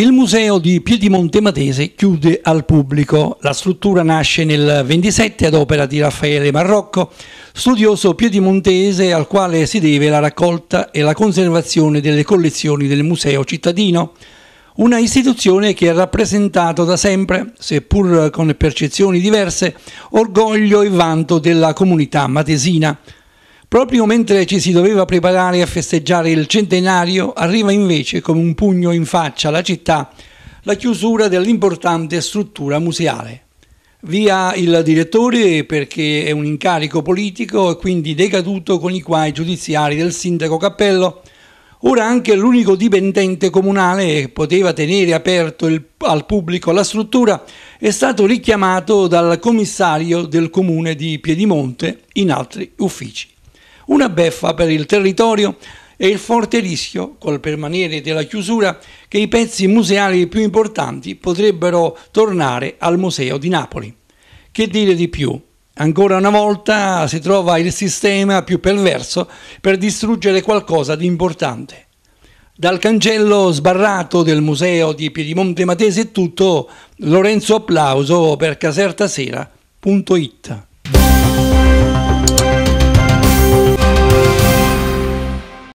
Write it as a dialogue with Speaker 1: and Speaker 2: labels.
Speaker 1: Il museo di Piedimonte Matese chiude al pubblico. La struttura nasce nel 27 ad opera di Raffaele Marrocco, studioso piedimontese al quale si deve la raccolta e la conservazione delle collezioni del museo cittadino. Una istituzione che ha rappresentato da sempre, seppur con percezioni diverse, orgoglio e vanto della comunità matesina. Proprio mentre ci si doveva preparare a festeggiare il centenario, arriva invece come un pugno in faccia alla città la chiusura dell'importante struttura museale. Via il direttore perché è un incarico politico e quindi decaduto con i guai giudiziari del sindaco Cappello. Ora anche l'unico dipendente comunale che poteva tenere aperto il, al pubblico la struttura è stato richiamato dal commissario del comune di Piedimonte in altri uffici. Una beffa per il territorio e il forte rischio, col permanere della chiusura, che i pezzi museali più importanti potrebbero tornare al Museo di Napoli. Che dire di più? Ancora una volta si trova il sistema più perverso per distruggere qualcosa di importante. Dal cancello sbarrato del museo di Piedimonte Matese è tutto. Lorenzo Applauso per casertasera.it